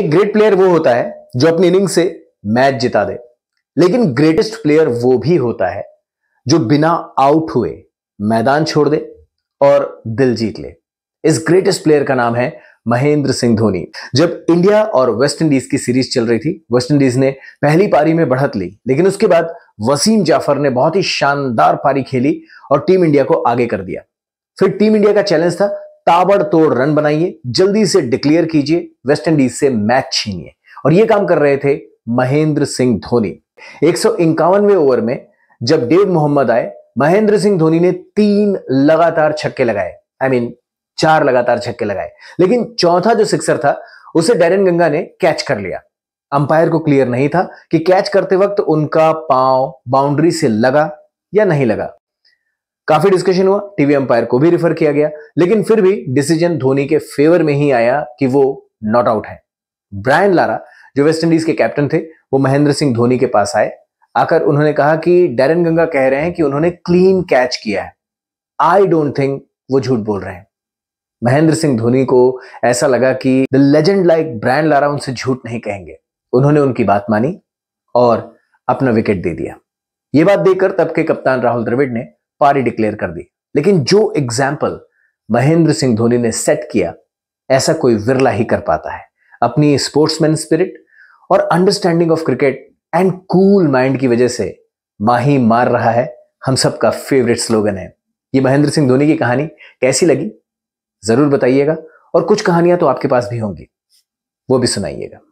एक great player वो होता है जो अपनी इनिंग से मैच जिता दे लेकिन ग्रेटेस्ट प्लेयर वो भी होता है जो बिना आउट हुए मैदान छोड़ दे और दिल जीत ले इस ग्रेटेस्ट प्लेयर का नाम है महेंद्र सिंह धोनी जब इंडिया और वेस्ट इंडीज की सीरीज चल रही थी वेस्ट इंडीज ने पहली पारी में बढ़त ली लेकिन उसके बाद वसीम जाफर ने बहुत ही शानदार पारी खेली और टीम इंडिया को आगे कर दिया फिर टीम इंडिया का चैलेंज था ताबड़तोड़ रन बनाइए जल्दी से डिक्लेयर कीजिए वेस्टइंडीज से मैच छीनिए और ये काम कर रहे थे महेंद्र सिंह धोनी एक ओवर में जब देव मोहम्मद आए महेंद्र सिंह धोनी ने तीन लगातार छक्के लगाए आई I मीन mean, चार लगातार छक्के लगाए लेकिन चौथा जो सिक्सर था उसे डेरन गंगा ने कैच कर लिया अंपायर को क्लियर नहीं था कि कैच करते वक्त उनका पांव बाउंड्री से लगा या नहीं लगा काफी डिस्कशन हुआ टीवी अंपायर को भी रिफर किया गया लेकिन फिर भी डिसीजन धोनी के फेवर में ही आया कि वो नॉट आउट है ब्रायन लारा जो वेस्ट इंडीज के कैप्टन थे वो महेंद्र सिंह धोनी के पास आए आकर उन्होंने कहा कि डैरन गंगा कह रहे हैं कि उन्होंने क्लीन कैच किया है आई डोंट थिंक वो झूठ बोल रहे हैं महेंद्र सिंह धोनी को ऐसा लगा कि the legend like Brian Lara उनसे झूठ नहीं कहेंगे उन्होंने उनकी बात मानी और अपना विकेट दे दिया ये बात देखकर तब के कप्तान राहुल द्रविड़ ने पारी डिक्लेयर कर दी लेकिन जो एग्जाम्पल महेंद्र सिंह धोनी ने सेट किया ऐसा कोई विरला ही कर पाता है अपनी स्पोर्ट्समैन स्पिरिट और understanding of cricket and cool mind की वजह से माही मार रहा है हम सबका फेवरेट स्लोगन है ये महेंद्र सिंह धोनी की कहानी कैसी लगी जरूर बताइएगा और कुछ कहानियां तो आपके पास भी होंगी वो भी सुनाइएगा